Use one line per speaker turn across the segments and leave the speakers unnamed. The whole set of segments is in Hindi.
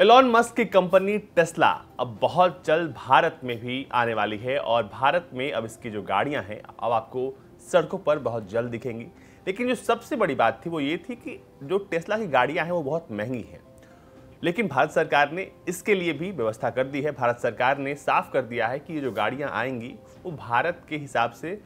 एलॉन मस्क की कंपनी टेस्ला अब बहुत जल्द भारत में भी आने वाली है और भारत में अब इसकी जो गाड़ियां हैं अब आपको सड़कों पर बहुत जल्द दिखेंगी लेकिन जो सबसे बड़ी बात थी वो ये थी कि जो टेस्ला की गाड़ियां हैं वो बहुत महंगी हैं लेकिन भारत सरकार ने इसके लिए भी व्यवस्था कर दी है भारत सरकार ने साफ कर दिया है कि ये जो गाड़ियाँ आएंगी वो भारत के हिसाब से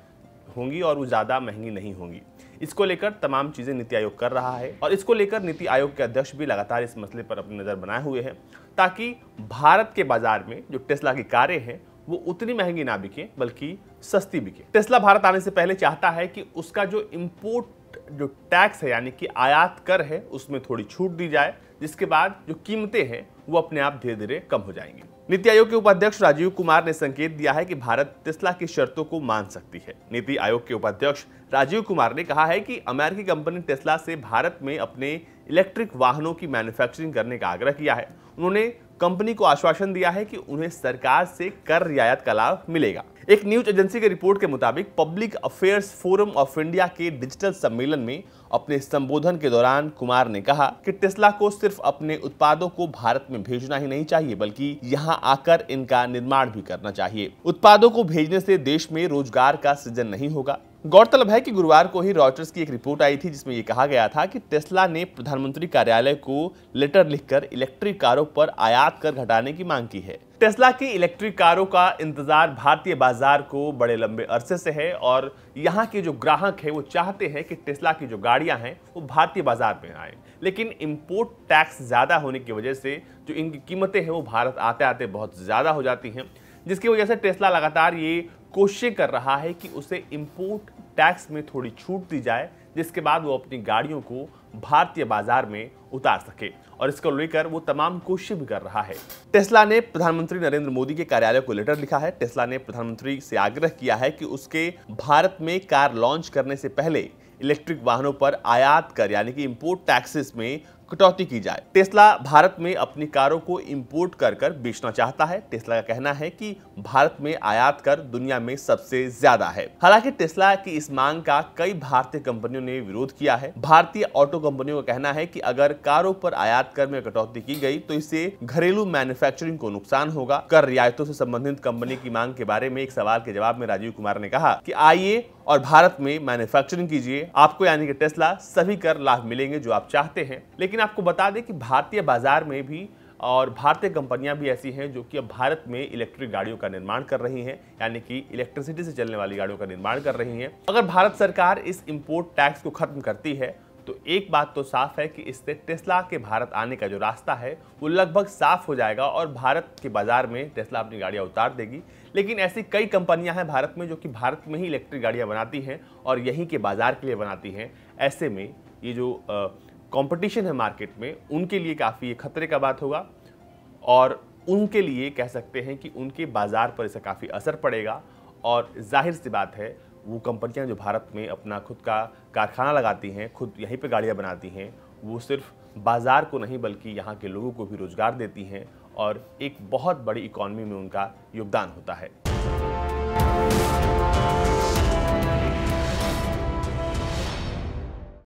होंगी और वो ज़्यादा महंगी नहीं होंगी इसको लेकर तमाम चीज़ें नीति आयोग कर रहा है और इसको लेकर नीति आयोग के अध्यक्ष भी लगातार इस मसले पर अपनी नज़र बनाए हुए हैं ताकि भारत के बाजार में जो टेस्ला की कारें हैं वो उतनी महंगी ना बिके बल्कि सस्ती बिके टेस्ला भारत आने से पहले चाहता है कि उसका जो इम्पोर्ट जो टैक्स है यानी कि आयात कर है उसमें थोड़ी छूट दी जाए जिसके बाद जो कीमतें हैं वो अपने आप धीरे धीरे कम हो जाएंगी नीति आयोग के उपाध्यक्ष राजीव कुमार ने संकेत दिया है कि भारत टेस्ला की शर्तों को मान सकती है नीति आयोग के उपाध्यक्ष राजीव कुमार ने कहा है कि अमेरिकी कंपनी टेस्ला से भारत में अपने इलेक्ट्रिक वाहनों की मैन्युफैक्चरिंग करने का आग्रह किया है उन्होंने कंपनी को आश्वासन दिया है कि उन्हें सरकार से कर रियायत का लाभ मिलेगा एक न्यूज एजेंसी की रिपोर्ट के मुताबिक public affairs forum of India के डिजिटल सम्मेलन में अपने संबोधन के दौरान कुमार ने कहा कि टेस्ला को सिर्फ अपने उत्पादों को भारत में भेजना ही नहीं चाहिए बल्कि यहाँ आकर इनका निर्माण भी करना चाहिए उत्पादों को भेजने से देश में रोजगार का सृजन नहीं होगा गौरतलब है कि गुरुवार को ही रॉयटर्स की एक रिपोर्ट आई थी जिसमें यह कहा गया था कि टेस्ला ने प्रधानमंत्री कार्यालय को लेटर लिखकर इलेक्ट्रिक कारों पर आयात कर घटाने की मांग की है टेस्ला की इलेक्ट्रिक कारों का इंतजार भारतीय बाजार को बड़े लंबे अरसे से है और यहाँ के जो ग्राहक हैं वो चाहते हैं कि टेस्ला की जो गाड़ियाँ हैं वो भारतीय बाजार में आए लेकिन इम्पोर्ट टैक्स ज़्यादा होने की वजह से जो इनकी कीमतें हैं वो भारत आते आते बहुत ज़्यादा हो जाती हैं जिसकी वजह से टेस्ला लगातार ये कोशिश कर रहा है कि उसे इम्पोर्ट टैक्स में थोड़ी छूट दी जाए जिसके बाद वो अपनी गाड़ियों को भारतीय बाजार में उतार सके और इसको लेकर वो तमाम कोशिश भी कर रहा है टेस्ला ने प्रधानमंत्री नरेंद्र मोदी के कार्यालय को लेटर लिखा है टेस्ला ने प्रधानमंत्री से आग्रह किया है कि उसके भारत में कार लॉन्च करने से पहले इलेक्ट्रिक वाहनों पर आयात कर यानी कि इम्पोर्ट टैक्सेस में कटौती की जाए टेस्ला भारत में अपनी कारों को इम्पोर्ट कर कर बेचना चाहता है टेस्ला का कहना है कि भारत में आयात कर दुनिया में सबसे ज्यादा है हालांकि टेस्ला की इस मांग का कई भारतीय कंपनियों ने विरोध किया है भारतीय ऑटो कंपनियों का कहना है कि अगर कारों पर आयात कर में कटौती की गई तो इससे घरेलू मैन्युफैक्चरिंग को नुकसान होगा कर रियायतों से संबंधित कंपनी की मांग के बारे में एक सवाल के जवाब में राजीव कुमार ने कहा की आइए और भारत में मैन्युफैक्चरिंग कीजिए आपको यानी कि टेस्ला सभी कर लाभ मिलेंगे जो आप चाहते हैं लेकिन आपको बता दें कि भारतीय बाजार में भी और भारतीय कंपनियां भी ऐसी हैं जो कि अब भारत में इलेक्ट्रिक गाड़ियों का निर्माण कर रही हैं यानी कि इलेक्ट्रिसिटी से चलने वाली गाड़ियों का निर्माण कर रही हैं अगर भारत सरकार इस इम्पोर्ट टैक्स को ख़त्म करती है तो एक बात तो साफ है कि इससे टेस्ला के भारत आने का जो रास्ता है वो लगभग साफ हो जाएगा और भारत के बाजार में टेस्ला अपनी गाड़ियाँ उतार देगी लेकिन ऐसी कई कंपनियां हैं भारत में जो कि भारत में ही इलेक्ट्रिक गाड़ियाँ बनाती हैं और यहीं के बाजार के लिए बनाती हैं ऐसे में ये जो कंपटीशन है मार्केट में उनके लिए काफ़ी खतरे का बात होगा और उनके लिए कह सकते हैं कि उनके बाज़ार पर इसका काफ़ी असर पड़ेगा और जाहिर सी बात है वो कंपनियां जो भारत में अपना खुद का कारखाना लगाती हैं खुद यहीं पे गाड़ियां बनाती हैं वो सिर्फ बाज़ार को नहीं बल्कि यहाँ के लोगों को भी रोज़गार देती हैं और एक बहुत बड़ी इकॉनमी में उनका योगदान होता है